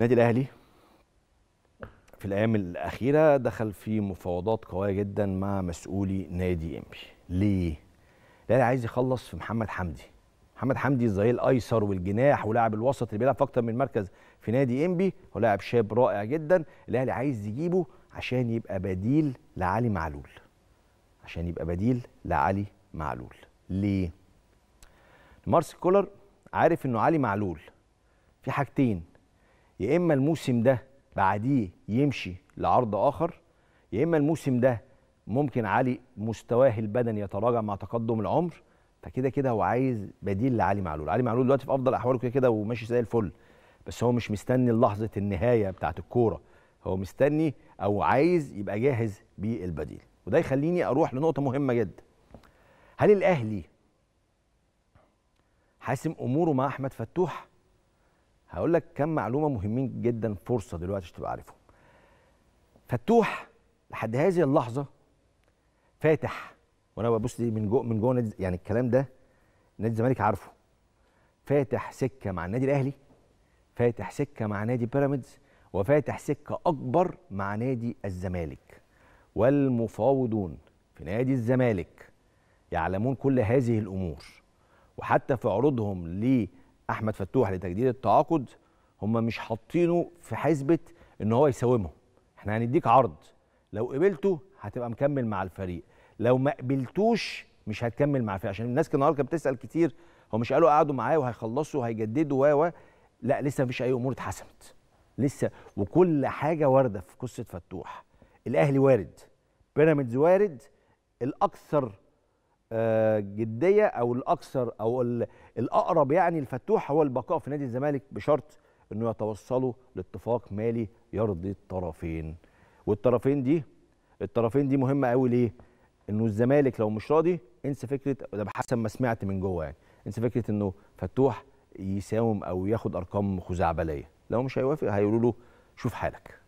النادي الاهلي في الايام الاخيره دخل في مفاوضات قويه جدا مع مسؤولي نادي انبي ليه الاهلي عايز يخلص في محمد حمدي محمد حمدي الظهير الايسر والجناح ولاعب الوسط اللي بيلعب في اكتر من مركز في نادي انبي هو لاعب شاب رائع جدا الاهلي عايز يجيبه عشان يبقى بديل لعلي معلول عشان يبقى بديل لعلي معلول ليه مارس كولر عارف انه علي معلول في حاجتين يا اما الموسم ده بعديه يمشي لعرض اخر يا اما الموسم ده ممكن علي مستواه البدني يتراجع مع تقدم العمر فكده كده هو عايز بديل لعلي معلول علي معلول دلوقتي في افضل احواله كده كده وماشي زي الفل بس هو مش مستني لحظه النهايه بتاعه الكوره هو مستني او عايز يبقى جاهز بالبديل وده يخليني اروح لنقطه مهمه جدا هل الاهلي حاسم اموره مع احمد فتوح هقول لك كم معلومه مهمين جدا فرصه دلوقتي عشان تبقى عارفهم فتوح لحد هذه اللحظه فاتح وانا ببص من جوه من جوه يعني الكلام ده نادي الزمالك عارفه فاتح سكه مع النادي الاهلي فاتح سكه مع نادي بيراميدز وفاتح سكه اكبر مع نادي الزمالك والمفاوضون في نادي الزمالك يعلمون كل هذه الامور وحتى في عروضهم ليه احمد فتوح لتجديد التعاقد هم مش حاطينه في حسبه ان هو يساومه احنا هنديك عرض لو قبلته هتبقى مكمل مع الفريق لو ما قبلتوش مش هتكمل مع الفريق عشان الناس النهارده كانت بتسال كتير هو مش قالوا قعدوا معاه وهيخلصوا وهيجددوا و لا لسه مفيش اي امور اتحسمت لسه وكل حاجه وارده في قصه فتوح الاهلي وارد بيراميدز وارد الاكثر جديه او الاكثر او الاقرب يعني لفتوح هو البقاء في نادي الزمالك بشرط انه يتوصلوا لاتفاق مالي يرضي الطرفين والطرفين دي الطرفين دي مهمه قوي ليه انه الزمالك لو مش راضي انسى فكره ده حسب ما سمعت من جوه يعني انسى فكره انه فتوح يساوم او ياخد ارقام خزعبليه لو مش هيوافق هيقولوا له شوف حالك